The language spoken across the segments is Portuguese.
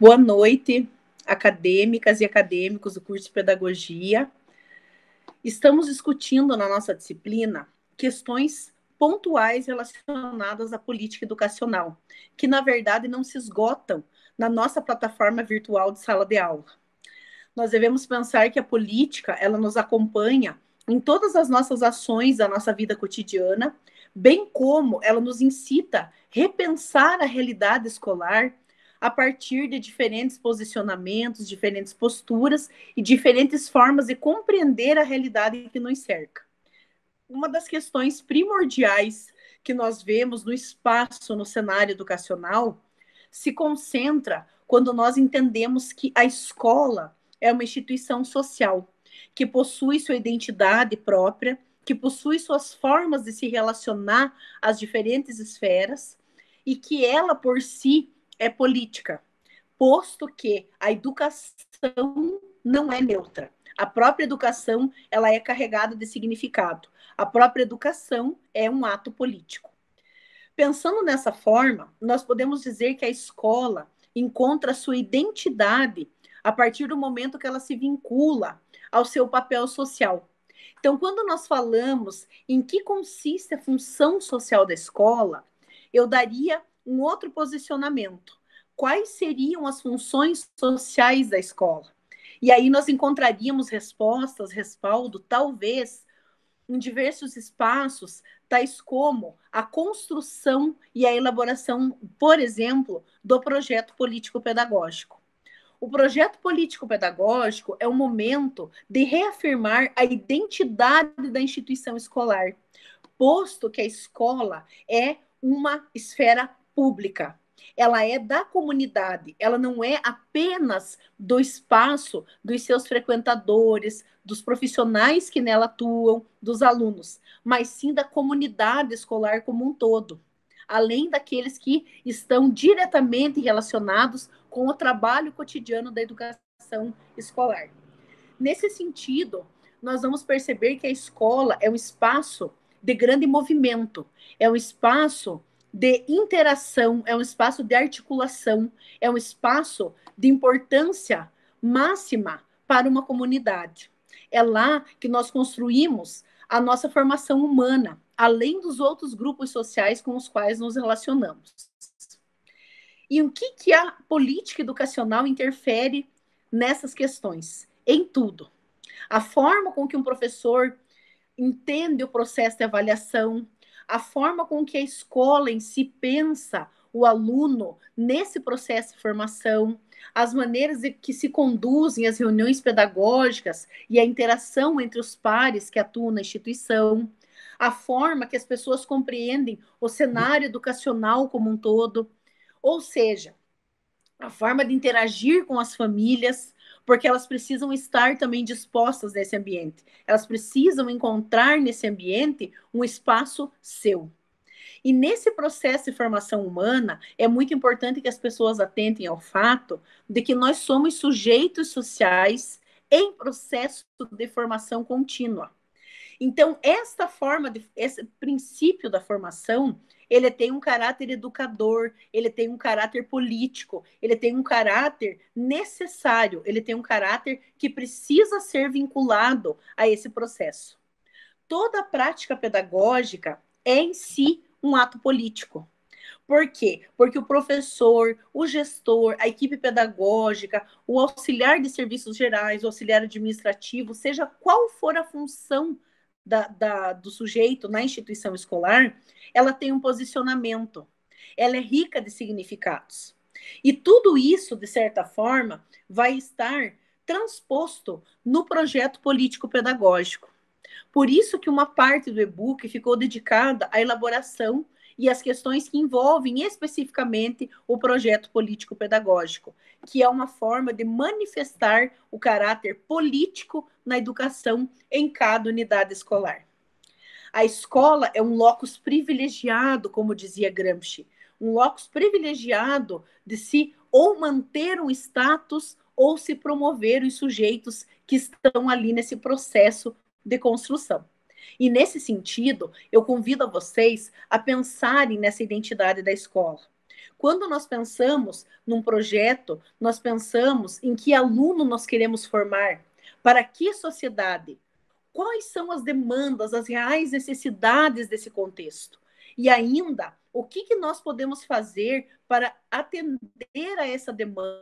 Boa noite, acadêmicas e acadêmicos do curso de Pedagogia. Estamos discutindo na nossa disciplina questões pontuais relacionadas à política educacional, que na verdade não se esgotam na nossa plataforma virtual de sala de aula. Nós devemos pensar que a política, ela nos acompanha em todas as nossas ações da nossa vida cotidiana, bem como ela nos incita a repensar a realidade escolar a partir de diferentes posicionamentos, diferentes posturas e diferentes formas de compreender a realidade que nos cerca. Uma das questões primordiais que nós vemos no espaço, no cenário educacional, se concentra quando nós entendemos que a escola é uma instituição social, que possui sua identidade própria, que possui suas formas de se relacionar às diferentes esferas e que ela por si é política, posto que a educação não é neutra. A própria educação ela é carregada de significado. A própria educação é um ato político. Pensando nessa forma, nós podemos dizer que a escola encontra sua identidade a partir do momento que ela se vincula ao seu papel social. Então, quando nós falamos em que consiste a função social da escola, eu daria um outro posicionamento. Quais seriam as funções sociais da escola? E aí nós encontraríamos respostas, respaldo, talvez em diversos espaços, tais como a construção e a elaboração, por exemplo, do projeto político-pedagógico. O projeto político-pedagógico é o momento de reafirmar a identidade da instituição escolar, posto que a escola é uma esfera pública, ela é da comunidade, ela não é apenas do espaço dos seus frequentadores, dos profissionais que nela atuam, dos alunos, mas sim da comunidade escolar como um todo, além daqueles que estão diretamente relacionados com o trabalho cotidiano da educação escolar. Nesse sentido, nós vamos perceber que a escola é um espaço de grande movimento, é um espaço de interação, é um espaço de articulação, é um espaço de importância máxima para uma comunidade. É lá que nós construímos a nossa formação humana, além dos outros grupos sociais com os quais nos relacionamos. E o que, que a política educacional interfere nessas questões? Em tudo. A forma com que um professor entende o processo de avaliação, a forma com que a escola em si pensa o aluno nesse processo de formação, as maneiras de que se conduzem as reuniões pedagógicas e a interação entre os pares que atuam na instituição, a forma que as pessoas compreendem o cenário educacional como um todo, ou seja, a forma de interagir com as famílias, porque elas precisam estar também dispostas nesse ambiente. Elas precisam encontrar nesse ambiente um espaço seu. E nesse processo de formação humana, é muito importante que as pessoas atentem ao fato de que nós somos sujeitos sociais em processo de formação contínua. Então, esta forma, de, esse princípio da formação, ele tem um caráter educador, ele tem um caráter político, ele tem um caráter necessário, ele tem um caráter que precisa ser vinculado a esse processo. Toda prática pedagógica é em si um ato político. Por quê? Porque o professor, o gestor, a equipe pedagógica, o auxiliar de serviços gerais, o auxiliar administrativo, seja qual for a função da, da, do sujeito na instituição escolar, ela tem um posicionamento, ela é rica de significados. E tudo isso, de certa forma, vai estar transposto no projeto político-pedagógico. Por isso que uma parte do e-book ficou dedicada à elaboração e as questões que envolvem especificamente o projeto político-pedagógico, que é uma forma de manifestar o caráter político na educação em cada unidade escolar. A escola é um locus privilegiado, como dizia Gramsci, um locus privilegiado de se ou manter um status ou se promover os sujeitos que estão ali nesse processo de construção. E nesse sentido, eu convido a vocês a pensarem nessa identidade da escola. Quando nós pensamos num projeto, nós pensamos em que aluno nós queremos formar, para que sociedade, quais são as demandas, as reais necessidades desse contexto. E ainda, o que, que nós podemos fazer para atender a essa demanda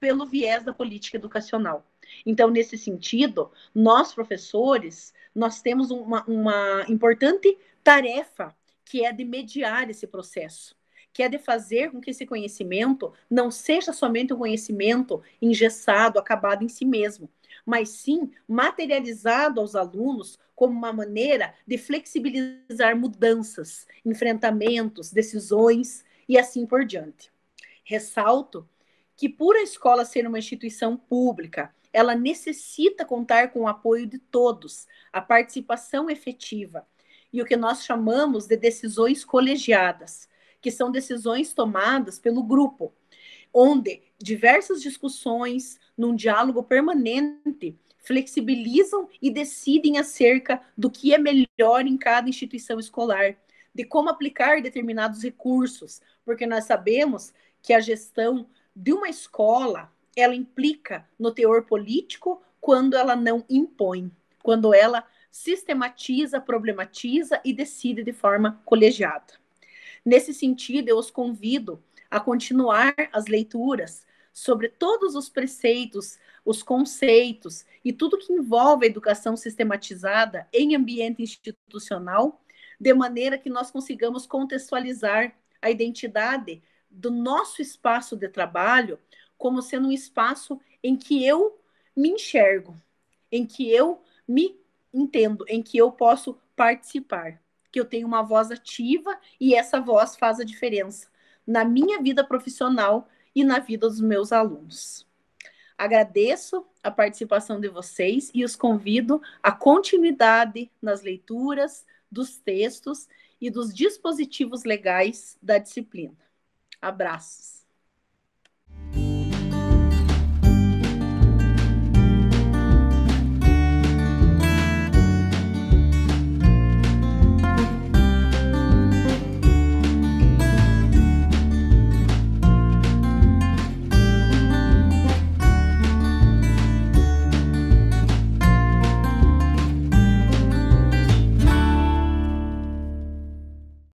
pelo viés da política educacional. Então, nesse sentido, nós professores, nós temos uma, uma importante tarefa que é de mediar esse processo que é de fazer com que esse conhecimento não seja somente um conhecimento engessado, acabado em si mesmo, mas sim materializado aos alunos como uma maneira de flexibilizar mudanças, enfrentamentos, decisões e assim por diante. Ressalto que, por a escola ser uma instituição pública, ela necessita contar com o apoio de todos, a participação efetiva e o que nós chamamos de decisões colegiadas, que são decisões tomadas pelo grupo, onde diversas discussões, num diálogo permanente, flexibilizam e decidem acerca do que é melhor em cada instituição escolar, de como aplicar determinados recursos, porque nós sabemos que a gestão de uma escola, ela implica no teor político quando ela não impõe, quando ela sistematiza, problematiza e decide de forma colegiada. Nesse sentido, eu os convido a continuar as leituras sobre todos os preceitos, os conceitos e tudo que envolve a educação sistematizada em ambiente institucional, de maneira que nós consigamos contextualizar a identidade do nosso espaço de trabalho como sendo um espaço em que eu me enxergo, em que eu me entendo, em que eu posso participar, que eu tenho uma voz ativa e essa voz faz a diferença na minha vida profissional e na vida dos meus alunos. Agradeço a participação de vocês e os convido à continuidade nas leituras dos textos e dos dispositivos legais da disciplina. Abraços.